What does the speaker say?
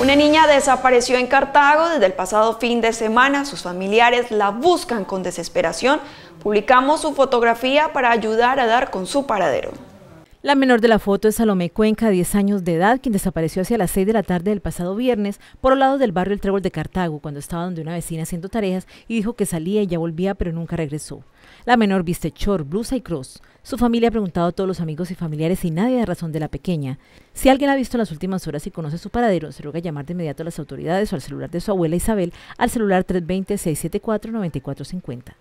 Una niña desapareció en Cartago desde el pasado fin de semana. Sus familiares la buscan con desesperación. Publicamos su fotografía para ayudar a dar con su paradero. La menor de la foto es Salomé Cuenca, 10 años de edad, quien desapareció hacia las 6 de la tarde del pasado viernes por los lados del barrio El Trébol de Cartago, cuando estaba donde una vecina haciendo tareas y dijo que salía y ya volvía, pero nunca regresó. La menor viste chor, blusa y cross. Su familia ha preguntado a todos los amigos y familiares y nadie da razón de la pequeña. Si alguien la ha visto en las últimas horas y conoce su paradero, se ruega llamar de inmediato a las autoridades o al celular de su abuela Isabel al celular 320-674-9450.